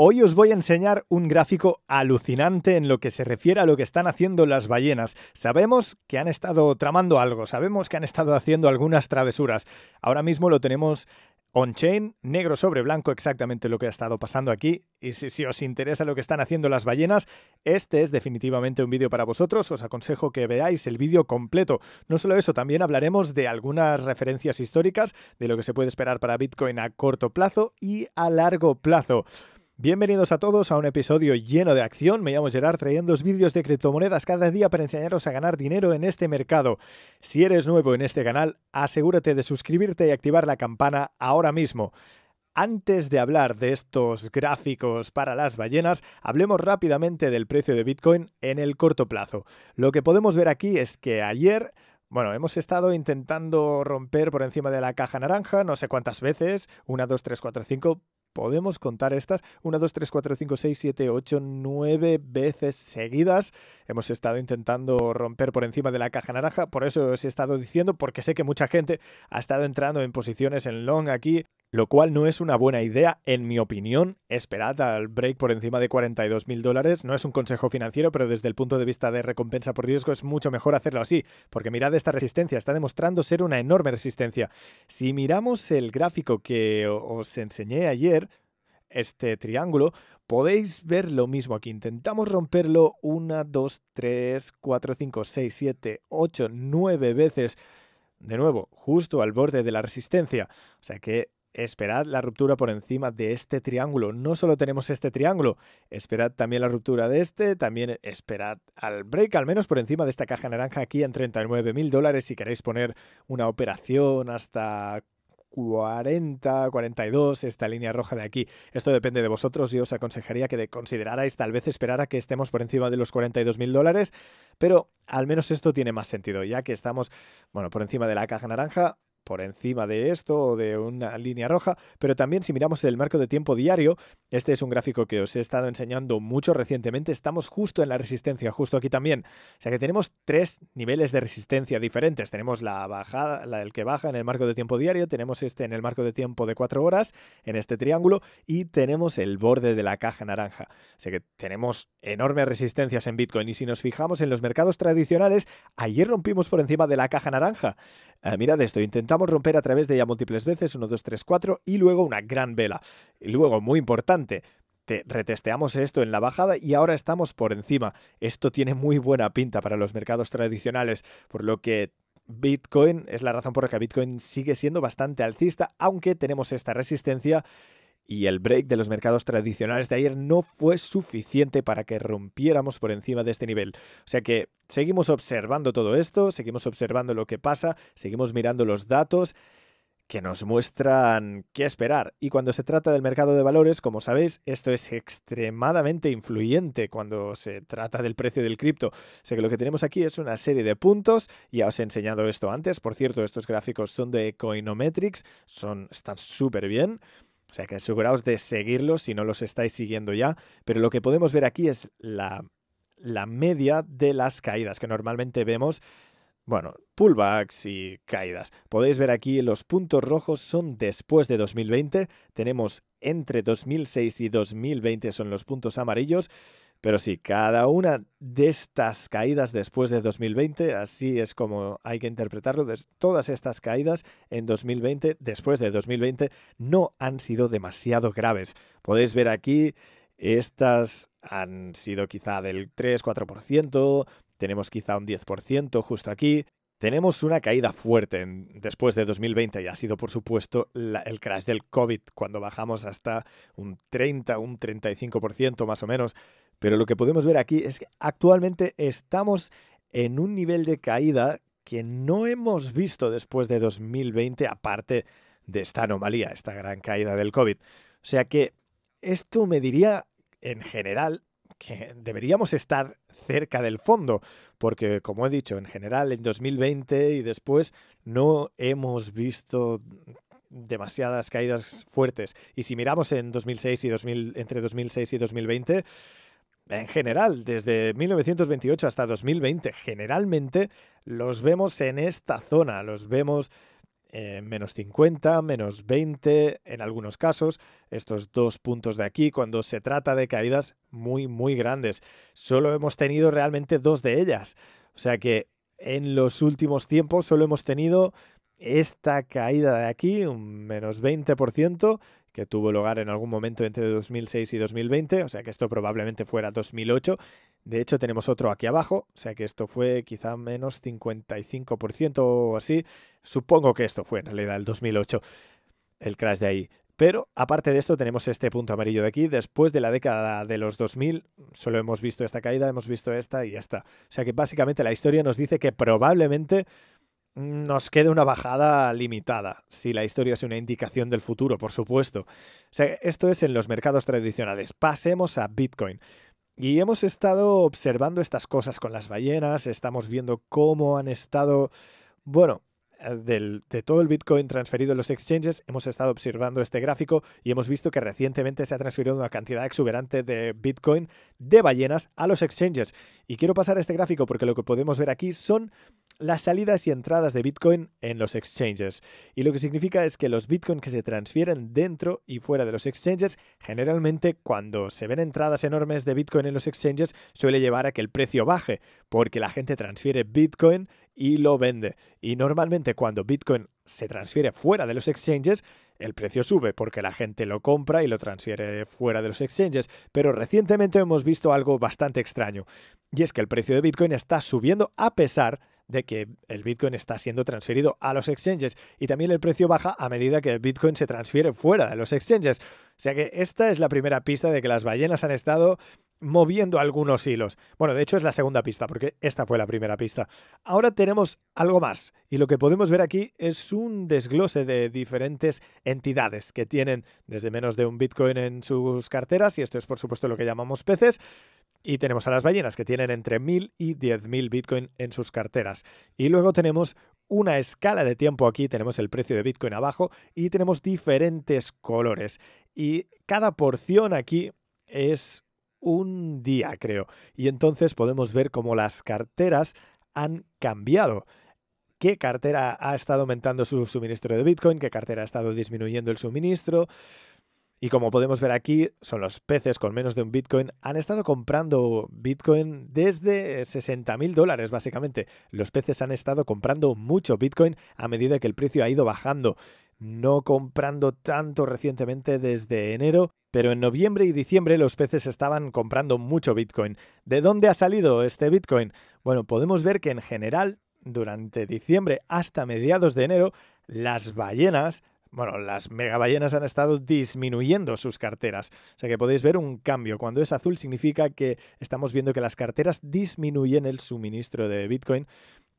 Hoy os voy a enseñar un gráfico alucinante en lo que se refiere a lo que están haciendo las ballenas. Sabemos que han estado tramando algo, sabemos que han estado haciendo algunas travesuras. Ahora mismo lo tenemos on-chain, negro sobre blanco, exactamente lo que ha estado pasando aquí. Y si, os interesa lo que están haciendo las ballenas, este es definitivamente un vídeo para vosotros. Os aconsejo que veáis el vídeo completo. No solo eso, también hablaremos de algunas referencias históricas, de lo que se puede esperar para Bitcoin a corto plazo y a largo plazo. Bienvenidos a todos a un episodio lleno de acción. Me llamo Gerard dos vídeos de criptomonedas cada día para enseñaros a ganar dinero en este mercado. Si eres nuevo en este canal, asegúrate de suscribirte y activar la campana ahora mismo. Antes de hablar de estos gráficos para las ballenas, hablemos rápidamente del precio de Bitcoin en el corto plazo. Lo que podemos ver aquí es que ayer bueno, hemos estado intentando romper por encima de la caja naranja, no sé cuántas veces, una, dos, tres, cuatro, cinco, podemos contar estas 1, 2, 3, 4, 5, 6, 7, 8, 9 veces seguidas. Hemos estado intentando romper por encima de la caja naranja, por eso os he estado diciendo, porque sé que mucha gente ha estado entrando en posiciones en long aquí lo cual no es una buena idea, en mi opinión. Esperad al break por encima de 42 mil dólares. No es un consejo financiero, pero desde el punto de vista de recompensa por riesgo es mucho mejor hacerlo así, porque mirad esta resistencia, está demostrando ser una enorme resistencia. Si miramos el gráfico que os enseñé ayer, este triángulo, podéis ver lo mismo aquí. Intentamos romperlo una, dos, tres, cuatro, cinco, seis, siete, ocho, nueve veces. De nuevo, justo al borde de la resistencia. O sea que Esperad la ruptura por encima de este triángulo. No solo tenemos este triángulo, esperad también la ruptura de este, también esperad al break, al menos por encima de esta caja naranja aquí en 39 mil dólares si queréis poner una operación hasta 40, 42, esta línea roja de aquí. Esto depende de vosotros y os aconsejaría que considerarais tal vez esperar a que estemos por encima de los 42 mil dólares, pero al menos esto tiene más sentido, ya que estamos, bueno, por encima de la caja naranja, por encima de esto o de una línea roja, pero también si miramos el marco de tiempo diario, este es un gráfico que os he estado enseñando mucho recientemente, estamos justo en la resistencia, justo aquí también. O sea que tenemos tres niveles de resistencia diferentes. Tenemos la bajada, la que baja en el marco de tiempo diario, tenemos este en el marco de tiempo de cuatro horas, en este triángulo, y tenemos el borde de la caja naranja. O sea que tenemos enormes resistencias en Bitcoin y si nos fijamos en los mercados tradicionales, ayer rompimos por encima de la caja naranja. Mira ah, mirad esto, intentamos romper a través de ella múltiples veces, 1, 2, 3, 4, y luego una gran vela. Y luego, muy importante, te retesteamos esto en la bajada y ahora estamos por encima. Esto tiene muy buena pinta para los mercados tradicionales, por lo que Bitcoin es la razón por la que Bitcoin sigue siendo bastante alcista, aunque tenemos esta resistencia y el break de los mercados tradicionales de ayer no fue suficiente para que rompiéramos por encima de este nivel. O sea que seguimos observando todo esto, seguimos observando lo que pasa, seguimos mirando los datos que nos muestran qué esperar. Y cuando se trata del mercado de valores, como sabéis, esto es extremadamente influyente cuando se trata del precio del cripto. O sea que lo que tenemos aquí es una serie de puntos, ya os he enseñado esto antes, por cierto, estos gráficos son de Coinometrics, son, están súper bien. O sea que aseguraos de seguirlos si no los estáis siguiendo ya, pero lo que podemos ver aquí es la, la media de las caídas que normalmente vemos. Bueno, pullbacks y caídas. Podéis ver aquí los puntos rojos son después de 2020. Tenemos entre 2006 y 2020 son los puntos amarillos. Pero sí, cada una de estas caídas después de 2020, así es como hay que interpretarlo, todas estas caídas en 2020, después de 2020, no han sido demasiado graves. Podéis ver aquí, estas han sido quizá del 3-4%, tenemos quizá un 10% justo aquí. Tenemos una caída fuerte después de 2020 y ha sido por supuesto el crash del COVID cuando bajamos hasta un 30, un 35% más o menos pero lo que podemos ver aquí es que actualmente estamos en un nivel de caída que no hemos visto después de 2020, aparte de esta anomalía, esta gran caída del COVID. O sea que esto me diría en general que deberíamos estar cerca del fondo, porque como he dicho, en general en 2020 y después no hemos visto demasiadas caídas fuertes. Y si miramos en 2006 y 2000, entre 2006 y 2020, en general, desde 1928 hasta 2020, generalmente los vemos en esta zona, los vemos en eh, menos 50, menos 20, en algunos casos, estos dos puntos de aquí, cuando se trata de caídas muy, muy grandes. Solo hemos tenido realmente dos de ellas. O sea que en los últimos tiempos solo hemos tenido esta caída de aquí, un menos 20%, que tuvo lugar en algún momento entre 2006 y 2020, o sea que esto probablemente fuera 2008. De hecho, tenemos otro aquí abajo, o sea que esto fue quizá menos 55% o así. Supongo que esto fue en realidad el 2008, el crash de ahí. Pero aparte de esto tenemos este punto amarillo de aquí. Después de la década de los 2000 solo hemos visto esta caída, hemos visto esta y esta. O sea que básicamente la historia nos dice que probablemente nos queda una bajada limitada, si la historia es una indicación del futuro, por supuesto. esto es en los mercados tradicionales. Pasemos a Bitcoin. Y hemos estado observando estas cosas con las ballenas, estamos viendo cómo han estado, bueno, eh, de todo el Bitcoin transferido en los exchanges, hemos estado observando este gráfico y hemos visto que recientemente se ha transferido una cantidad exuberante de Bitcoin de ballenas a los exchanges. Y quiero pasar a este gráfico porque lo que podemos ver aquí son las salidas y entradas de Bitcoin en los exchanges. Y lo que significa es que los Bitcoin que se transfieren dentro y fuera de los exchanges, generalmente cuando se ven entradas enormes de Bitcoin en los exchanges, suele llevar a que el precio baje, porque la gente transfiere Bitcoin y lo vende. Y normalmente cuando Bitcoin se transfiere fuera de los exchanges, el precio sube porque la gente lo compra y lo transfiere fuera de los exchanges. Pero recientemente hemos visto algo bastante extraño. Y es que el precio de Bitcoin está subiendo a pesar de que el Bitcoin está siendo transferido a los exchanges y también el precio baja a medida que el Bitcoin se transfiere fuera de los exchanges. O sea que esta es la primera pista de que las ballenas han estado moviendo algunos hilos. Bueno, de hecho es la segunda pista, porque esta fue la primera pista. Ahora tenemos algo más, y lo que podemos ver aquí es un desglose de diferentes entidades que tienen desde menos de un Bitcoin en sus carteras, y esto es por supuesto lo que llamamos peces, y tenemos a las ballenas que tienen entre 1.000 y 10.000 Bitcoin en sus carteras. Y luego tenemos una escala de tiempo aquí, tenemos el precio de Bitcoin abajo y tenemos diferentes colores. Y cada porción aquí es un día, creo. Y entonces podemos ver cómo las carteras han cambiado qué cartera ha estado aumentando su suministro de Bitcoin, qué cartera ha estado disminuyendo el suministro, y como podemos ver aquí, son los peces con menos de un Bitcoin. Han estado comprando Bitcoin desde 60 mil dólares, básicamente. Los peces han estado comprando mucho Bitcoin a medida que el precio ha ido bajando. No comprando tanto recientemente desde enero, pero en noviembre y diciembre los peces estaban comprando mucho Bitcoin. ¿De dónde ha salido este Bitcoin? Bueno, podemos ver que en general, durante diciembre hasta mediados de enero, las ballenas bueno, las megaballenas han estado disminuyendo sus carteras. O sea que podéis ver un cambio. Cuando es azul significa que estamos viendo que las carteras disminuyen el suministro de Bitcoin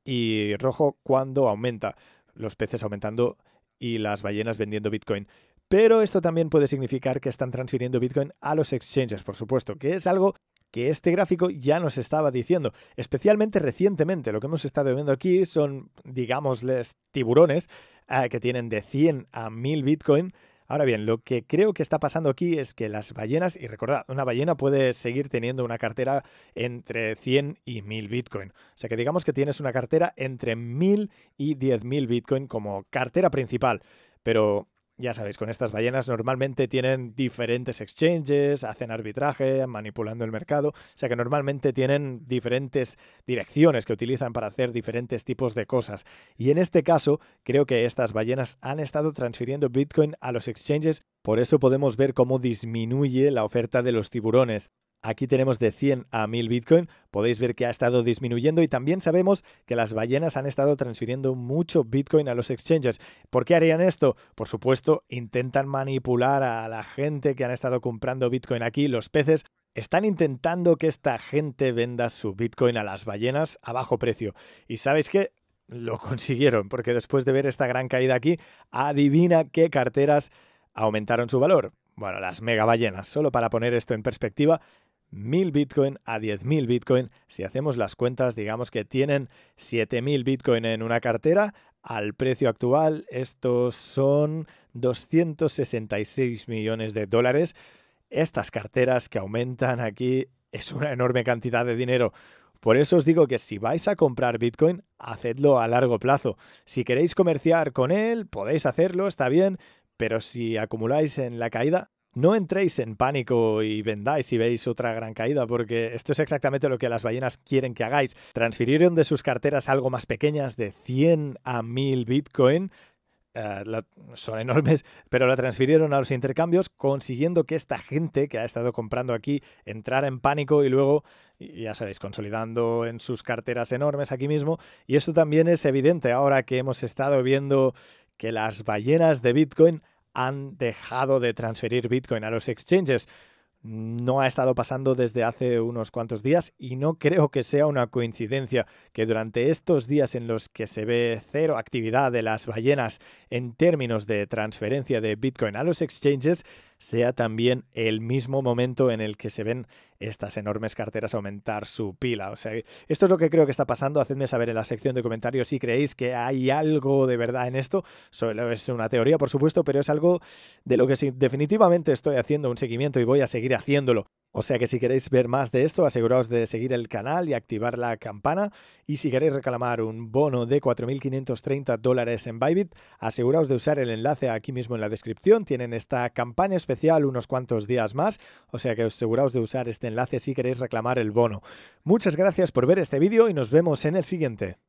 y rojo cuando aumenta. Los peces aumentando y las ballenas vendiendo Bitcoin. Pero esto también puede significar que están transfiriendo Bitcoin a los exchanges, por supuesto, que es algo que este gráfico ya nos estaba diciendo, especialmente recientemente. Lo que hemos estado viendo aquí son, digámosles, tiburones Ah, que tienen de 100 a 1000 Bitcoin. Ahora bien, lo que creo que está pasando aquí es que las ballenas, y recordad, una ballena puede seguir teniendo una cartera entre 100 y 1000 Bitcoin. O sea que digamos que tienes una cartera entre 1000 y 10.000 Bitcoin como cartera principal. Pero ya sabéis, con estas ballenas normalmente tienen diferentes exchanges, hacen arbitraje, manipulando el mercado, o sea que normalmente tienen diferentes direcciones que utilizan para hacer diferentes tipos de cosas. Y en este caso, creo que estas ballenas han estado transfiriendo Bitcoin a los exchanges, por eso podemos ver cómo disminuye la oferta de los tiburones. Aquí tenemos de 100 a 1000 Bitcoin. Podéis ver que ha estado disminuyendo y también sabemos que las ballenas han estado transfiriendo mucho Bitcoin a los exchanges. ¿Por qué harían esto? Por supuesto, intentan manipular a la gente que han estado comprando Bitcoin aquí, los peces. Están intentando que esta gente venda su Bitcoin a las ballenas a bajo precio. Y sabéis qué? lo consiguieron, porque después de ver esta gran caída aquí, adivina qué carteras aumentaron su valor bueno, las mega ballenas. Solo para poner esto en perspectiva, 1000 Bitcoin a 10.000 Bitcoin, si hacemos las cuentas, digamos que tienen 7.000 Bitcoin en una cartera, al precio actual estos son 266 millones de dólares. Estas carteras que aumentan aquí es una enorme cantidad de dinero. Por eso os digo que si vais a comprar Bitcoin, hacedlo a largo plazo. Si queréis comerciar con él, podéis hacerlo, está bien, pero si acumuláis en la caída, no entréis en pánico y vendáis si veis otra gran caída, porque esto es exactamente lo que las ballenas quieren que hagáis. Transfirieron de sus carteras algo más pequeñas, de 100 a 1000 Bitcoin, eh, son enormes, pero la transfirieron a los intercambios consiguiendo que esta gente que ha estado comprando aquí entrara en pánico y luego, ya sabéis, consolidando en sus carteras enormes aquí mismo. Y esto también es evidente ahora que hemos estado viendo que las ballenas de Bitcoin han dejado de transferir Bitcoin a los exchanges. No ha estado pasando desde hace unos cuantos días y no creo que sea una coincidencia que durante estos días en los que se ve cero actividad de las ballenas en términos de transferencia de Bitcoin a los exchanges, sea también el mismo momento en el que se ven estas enormes carteras aumentar su pila. O sea, esto es lo que creo que está pasando. Hacedme saber en la sección de comentarios si creéis que hay algo de verdad en esto. Solo es una teoría, por supuesto, pero es algo de lo que definitivamente estoy haciendo un seguimiento y voy a seguir haciéndolo. O sea que si queréis ver más de esto, aseguraos de seguir el canal y activar la campana. Y si queréis reclamar un bono de 4.530 dólares en Bybit, aseguraos de usar el enlace aquí mismo en la descripción. Tienen esta campaña especial unos cuantos días más, o sea que aseguraos de usar este enlace si queréis reclamar el bono. Muchas gracias por ver este vídeo y nos vemos en el siguiente.